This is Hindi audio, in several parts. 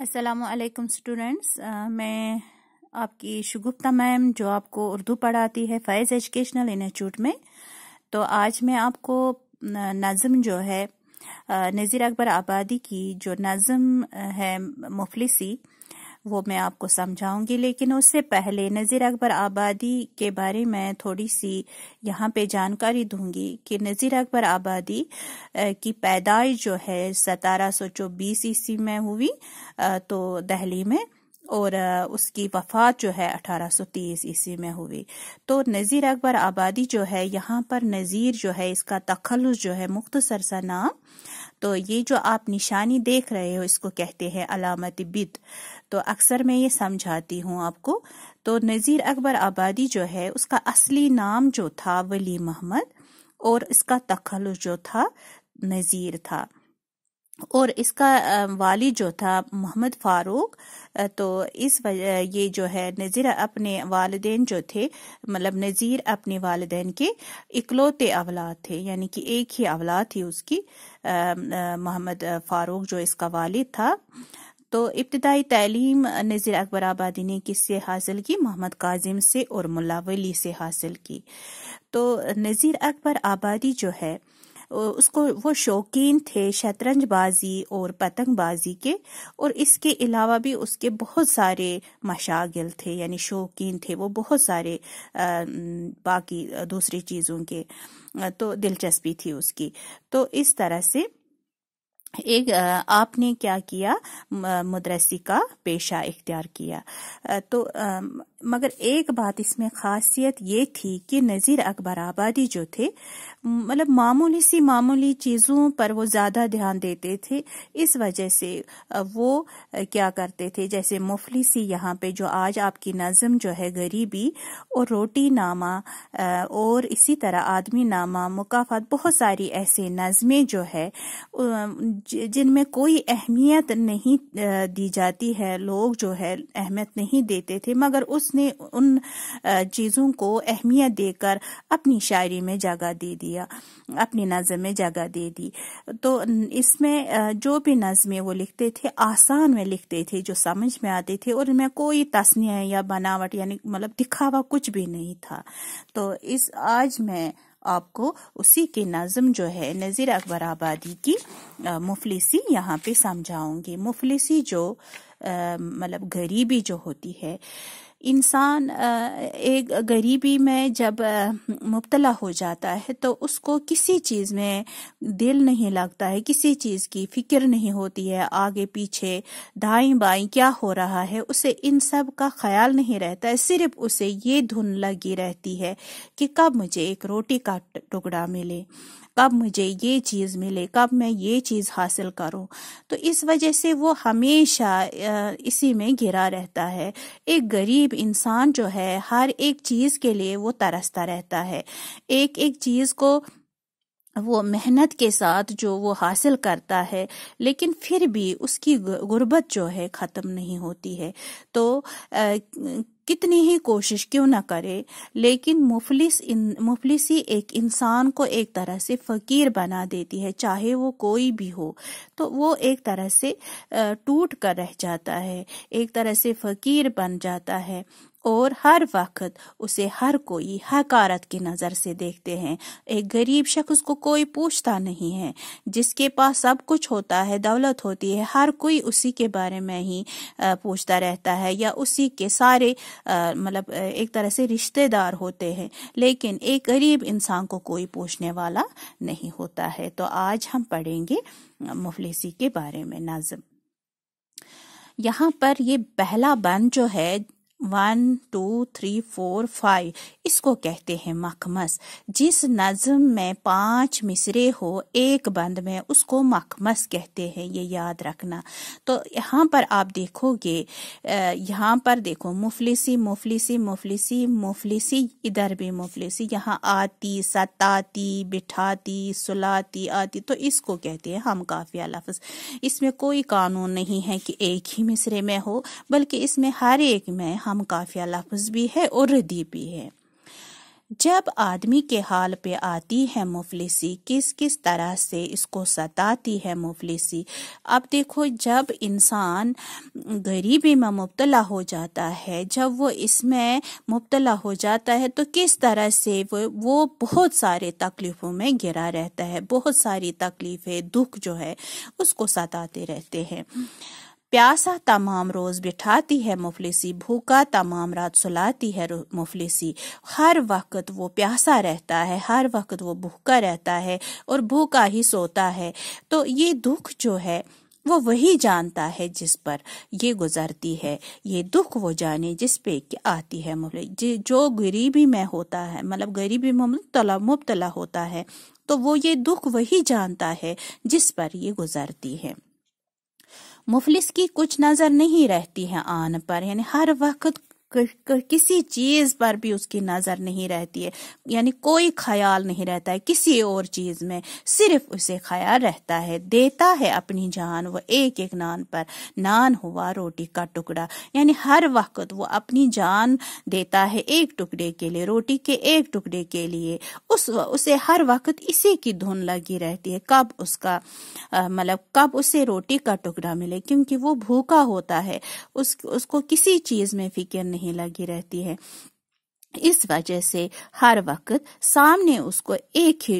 असलकम स्टूडेंट्स uh, मैं आपकी शुगुप्ता मैम जो आपको उर्दू पढ़ाती है फ़ैज़ एजुकेशनल इंस्टीट्यूट में तो आज मैं आपको नज़म जो है uh, नज़ीर अकबर आबादी की जो नज़म uh, है मुफलिसी वो मैं आपको समझाऊंगी लेकिन उससे पहले नज़ीर अकबर आबादी के बारे में थोड़ी सी यहाँ पे जानकारी दूंगी कि नज़ीर अकबर आबादी की पैदाइश जो है सतारह सौ चौबीस ईस्वी में हुई तो दहली में और उसकी वफात जो है 1830 ईस्वी में हुई तो नज़ीर अकबर आबादी जो है यहाँ पर नज़ीर जो है इसका तखलस जो है मुख्तसर सा नाम तो ये जो आप निशानी देख रहे हो इसको कहते हैं अलामत बिद तो अक्सर मैं ये समझाती हूँ आपको तो नज़ीर अकबर आबादी जो है उसका असली नाम जो था वली मोहम्मद और इसका तखल जो था नज़ीर था और इसका वाली जो था मोहम्मद फारूक तो इस ये जो है नज़ीर अपने वालदेन जो थे मतलब नज़ीर अपने वालदेन के इकलौते अवलाद थे यानी कि एक ही अवलाद थी उसकी मोहम्मद फारूक जो इसका वालिद था तो इब्तदाई तलीम नज़ीर अकबर आबादी ने किससे हासिल की मोहम्मद काजिम से और मुला वली से हासिल की तो नज़ीर अकबर आबादी जो है उसको वो शौकीन थे शतरंजबाजी और पतंगबाजी के और इसके अलावा भी उसके बहुत सारे मशागिल थे यानी शौकीन थे वो बहुत सारे बाकी दूसरी चीज़ों के तो दिलचस्पी थी उसकी तो इस तरह से एक आपने क्या किया मदरसी का पेशा इख्तियार किया तो मगर एक बात इसमें खासियत ये थी कि नज़ीर अकबर आबादी जो थे मतलब मामूली सी मामूली चीज़ों पर वो ज़्यादा ध्यान देते थे इस वजह से वो क्या करते थे जैसे सी यहाँ पे जो आज आपकी नज़म जो है गरीबी और रोटी नामा और इसी तरह आदमी नामा मुकाफात बहुत सारी ऐसे नज़में जो है जिनमें कोई अहमियत नहीं दी जाती है लोग जो है अहमियत नहीं देते थे मगर उस उसने उन चीज़ों को अहमियत देकर अपनी शायरी में जगह दे दिया अपनी नज़म में जगह दे दी तो इसमें जो भी नज़में वो लिखते थे आसान में लिखते थे जो समझ में आते थे और इनमें कोई तस्निया या बनावट यानी मतलब दिखावा कुछ भी नहीं था तो इस आज मैं आपको उसी के नज़म जो है नज़ीर अकबर आबादी की मुफलिसी यहाँ पे समझाऊंगी मुफलिसी जो मतलब गरीबी जो होती है इंसान एक गरीबी में जब मुबतला हो जाता है तो उसको किसी चीज़ में दिल नहीं लगता है किसी चीज़ की फिक्र नहीं होती है आगे पीछे दाई बाई क्या हो रहा है उसे इन सब का ख्याल नहीं रहता है सिर्फ उसे ये धुन लगी रहती है कि कब मुझे एक रोटी का टुकड़ा मिले कब मुझे ये चीज़ मिले कब मैं ये चीज़ हासिल करूं तो इस वजह से वो हमेशा इसी में घिरा रहता है एक गरीब इंसान जो है हर एक चीज़ के लिए वो तरसता रहता है एक एक चीज़ को वो मेहनत के साथ जो वो हासिल करता है लेकिन फिर भी उसकी गुर्बत जो है ख़त्म नहीं होती है तो आ, कितनी ही कोशिश क्यों ना करे लेकिन मुफलिस इन मुफलिसी एक इंसान को एक तरह से फ़कीर बना देती है चाहे वो कोई भी हो तो वो एक तरह से टूट कर रह जाता है एक तरह से फ़कीर बन जाता है और हर वक्त उसे हर कोई हकारत की नज़र से देखते हैं एक गरीब शख्स को कोई पूछता नहीं है जिसके पास सब कुछ होता है दौलत होती है हर कोई उसी के बारे में ही पूछता रहता है या उसी के सारे मतलब एक तरह से रिश्तेदार होते हैं लेकिन एक गरीब इंसान को कोई पूछने वाला नहीं होता है तो आज हम पढ़ेंगे मुफलिसी के बारे में नाजम यहाँ पर ये पहला बंद जो है one two three four five इसको कहते हैं मखमस जिस नज़म में पांच मिसरे हो एक बंद में उसको मखमस कहते हैं ये याद रखना तो यहाँ पर आप देखोगे यहाँ पर देखो मुफलिसी मुफलिसी मुफलिसी मुफलिसी इधर भी मुफलिसी यहाँ आती सताती बिठाती सुलाती आती तो इसको कहते हैं हम काफिया लफ्ज़ इसमें कोई कानून नहीं है कि एक ही मिसरे में हो बल्कि इसमें हर एक में हम काफिया लफ्ज भी है और दी भी है जब आदमी के हाल पे आती है मुफलिसी किस किस तरह से इसको सताती है मुफलिसी अब देखो जब इंसान गरीबी में मुबतला हो जाता है जब वो इसमें मुबतला हो जाता है तो किस तरह से वो वो बहुत सारे तकलीफ़ों में गिरा रहता है बहुत सारी तकलीफ़ें दुख जो है उसको सताते रहते हैं प्यासा तमाम रोज बिठाती है मुफलिसी भूखा तमाम रात सुलाती है मुफलिसी हर वक्त वो प्यासा रहता है हर वक्त वो भूखा रहता है और भूखा ही सोता है तो ये दुख जो है वो वही जानता है जिस पर ये गुजरती है ये दुख वो जाने जिस पे आती है मतलब जो गरीबी में होता है मतलब गरीबी में मुबतला मुबतला होता है तो वो ये दुख वही जानता है जिस पर ये गुजरती है मुफलिस की कुछ नज़र नहीं रहती है आन पर यानी हर वक्त किसी चीज पर भी उसकी नजर नहीं रहती है यानी कोई ख्याल नहीं रहता है किसी और चीज में सिर्फ उसे ख्याल रहता है देता है अपनी जान वो एक एक नान पर नान हुआ रोटी का टुकड़ा यानी हर वक्त वो अपनी जान देता है एक टुकड़े के लिए रोटी के एक टुकड़े के लिए उस उसे हर वक्त इसी की धुन लगी रहती है कब उसका मतलब कब उसे रोटी का टुकड़ा मिले क्योंकि वो भूखा होता है उस उसको किसी चीज में फिक्र नहीं ही लगी रहती है इस वजह से हर वक्त सामने उसको एक ही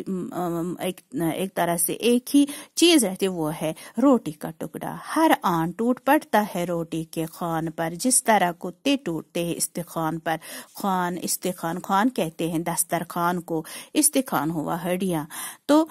एक, एक तरह से एक ही चीज रहती वो है रोटी का टुकड़ा हर आन टूट पड़ता है रोटी के खान पर जिस तरह कुत्ते टूटते हैं इस्तेखान पर खान इस्तेखान खान कहते हैं दस्तरखान को इस्तेखान हुआ हड्डियां तो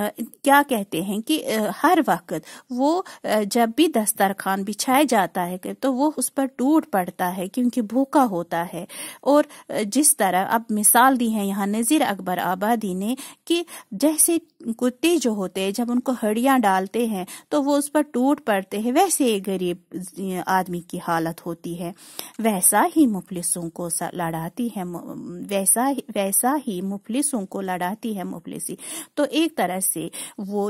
क्या कहते हैं कि हर वक्त वो जब भी दस्तरखान बिछाया जाता है तो वो उस पर टूट पड़ता है क्योंकि भूखा होता है और जिस तरह अब मिसाल दी है यहाँ नज़ीर अकबर आबादी ने कि जैसे कुत्ते जो होते हैं जब उनको हड़िया डालते हैं तो वो उस पर टूट पड़ते हैं वैसे एक गरीब आदमी की हालत होती है वैसा ही मुफलिसों को लड़ाती है वैसा वैसा ही मुफलिसों को लड़ाती है मुफलिसी तो एक तरह से वो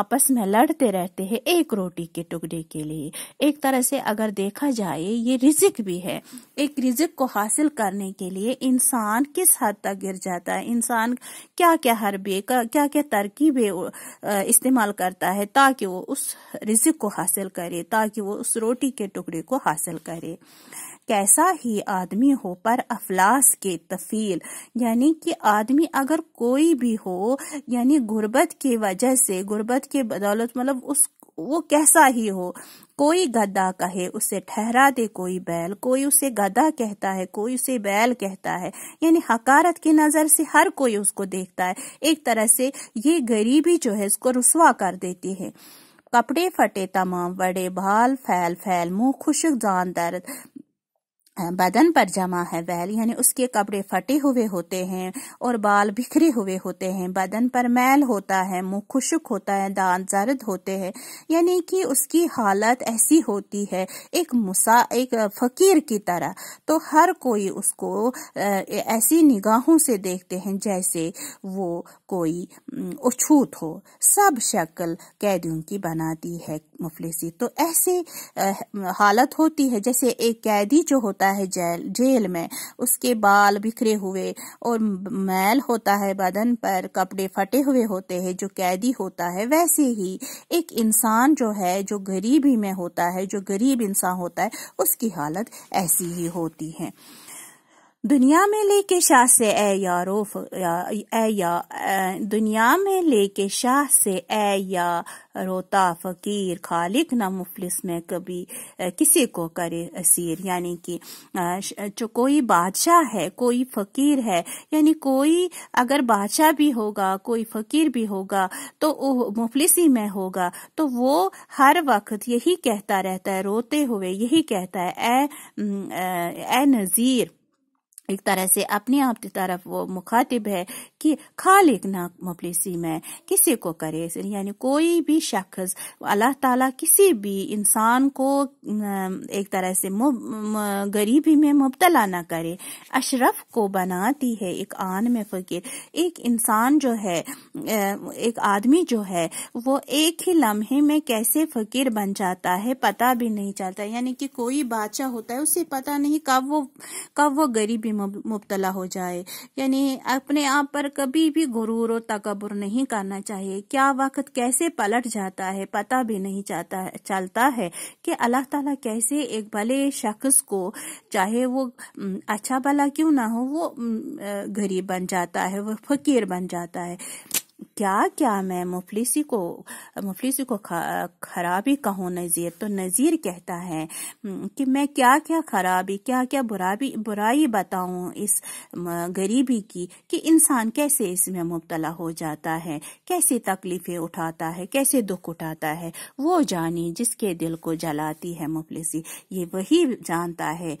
आपस में लड़ते रहते हैं एक रोटी के टुकड़े के लिए एक तरह से अगर देखा जाए ये रिजिक भी है एक रिजिक को हासिल करने के के लिए इंसान किस हद तक गिर जाता है इंसान क्या क्या हरबे क्या क्या तरकीबें इस्तेमाल करता है ताकि वो उस रिजिक को हासिल करे ताकि वो उस रोटी के टुकड़े को हासिल करे कैसा ही आदमी हो पर अफलास के तफील यानी कि आदमी अगर कोई भी हो यानी गुर्बत की वजह से गुर्बत के बदौलत मतलब उस वो कैसा ही हो कोई गद्दा कहे उसे ठहरा दे कोई बैल कोई उसे गद्दा कहता है कोई उसे बैल कहता है यानी हकारत की नज़र से हर कोई उसको देखता है एक तरह से ये गरीबी जो है उसको रुसवा कर देती है कपड़े फटे तमाम बड़े भाल फैल फैल मुंह खुशक जान दर्द बदन पर जमा है वैल यानी उसके कपड़े फटे हुए होते हैं और बाल बिखरे हुए होते हैं बदन पर मैल होता है मुंह खुशक होता है दांत जर्द होते हैं यानी कि उसकी हालत ऐसी होती है एक मुसा एक फकीर की तरह तो हर कोई उसको ऐसी निगाहों से देखते हैं जैसे वो कोई उछूत हो सब शक्ल कैदियों की बनाती है मुफलिस तो ऐसी हालत होती है जैसे एक कैदी जो होता होता है जेल जेल में उसके बाल बिखरे हुए और मैल होता है बदन पर कपड़े फटे हुए होते हैं जो कैदी होता है वैसे ही एक इंसान जो है जो गरीबी में होता है जो गरीब इंसान होता है उसकी हालत ऐसी ही होती है दुनिया में लेके शाह से ए या, ए या दुनिया में लेके शाह से ए या रोता फकीर खालिक ना मुफलिस में कभी किसी को करे असीर यानी कि जो कोई बादशाह है कोई फकीर है यानी कोई अगर बादशाह भी होगा कोई फकीर भी होगा तो मुफलिसी में होगा तो वो हर वक्त यही कहता रहता है रोते हुए यही कहता है ए, ए नज़ीर एक तरह से अपने आप की तरफ वो मुखातिब है कि खालिक ना मुफलिसी में किसी को करे यानी कोई भी शख्स अल्लाह ताला किसी भी इंसान को एक तरह से गरीबी में मुबतला ना करे अशरफ को बनाती है एक आन में फकीर एक इंसान जो है एक आदमी जो है वो एक ही लम्हे में कैसे फकीर बन जाता है पता भी नहीं चलता यानी कि कोई बादशाह होता है उसे पता नहीं कब वो कब वो गरीबी मुबतला हो जाए यानी अपने आप पर कभी भी गुरूर और तकबर नहीं करना चाहिए क्या वक्त कैसे पलट जाता है पता भी नहीं चाहता चलता है कि अल्लाह ताला कैसे एक भले शख्स को चाहे वो अच्छा भला क्यों ना हो वो गरीब बन जाता है वो फकीर बन जाता है क्या क्या मैं मुफलिसी को मुफलिसी को खराबी कहूँ नज़ीर तो नज़ीर कहता है कि मैं क्या क्या खराबी क्या क्या बुराबी बुराई बताऊँ इस गरीबी की कि इंसान कैसे इसमें मुबतला हो जाता है कैसे तकलीफ़ें उठाता है कैसे दुख उठाता है वो जानी जिसके दिल को जलाती है मुफलिसी ये वही जानता है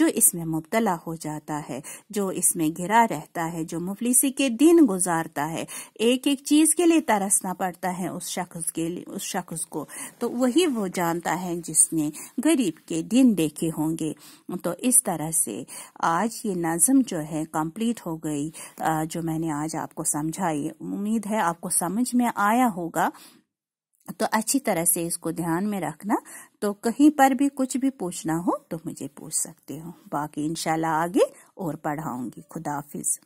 जो इसमें मुबतला हो जाता है जो इसमें घिरा रहता है जो मुफलिसी के दिन गुजारता है एक एक चीज के लिए तरसना पड़ता है उस शख्स के लिए उस शख्स को तो वही वो जानता है जिसने गरीब के दिन देखे होंगे तो इस तरह से आज ये नज़म जो है कंप्लीट हो गई जो मैंने आज आपको समझाई उम्मीद है आपको समझ में आया होगा तो अच्छी तरह से इसको ध्यान में रखना तो कहीं पर भी कुछ भी पूछना हो तो मुझे पूछ सकते हो बाकी इंशाल्लाह आगे और पढ़ाऊंगी खुदाफिज़